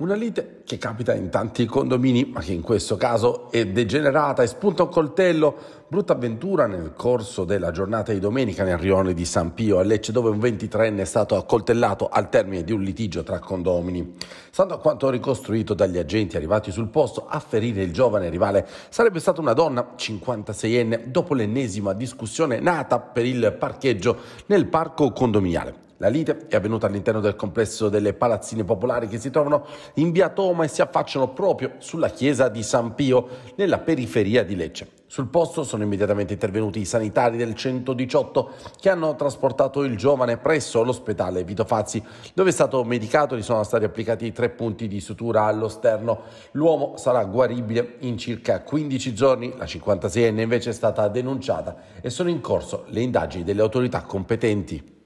Una lite che capita in tanti condomini, ma che in questo caso è degenerata e spunta un coltello. Brutta avventura nel corso della giornata di domenica nel rione di San Pio a Lecce, dove un 23enne è stato accoltellato al termine di un litigio tra condomini. Stando a quanto ricostruito dagli agenti arrivati sul posto, a ferire il giovane rivale sarebbe stata una donna, 56enne, dopo l'ennesima discussione nata per il parcheggio nel parco condominiale. La lite è avvenuta all'interno del complesso delle palazzine popolari che si trovano in via Toma e si affacciano proprio sulla chiesa di San Pio, nella periferia di Lecce. Sul posto sono immediatamente intervenuti i sanitari del 118 che hanno trasportato il giovane presso l'ospedale Vito Fazzi, dove è stato medicato e gli sono stati applicati tre punti di sutura allo sterno. L'uomo sarà guaribile in circa 15 giorni, la 56enne invece è stata denunciata e sono in corso le indagini delle autorità competenti.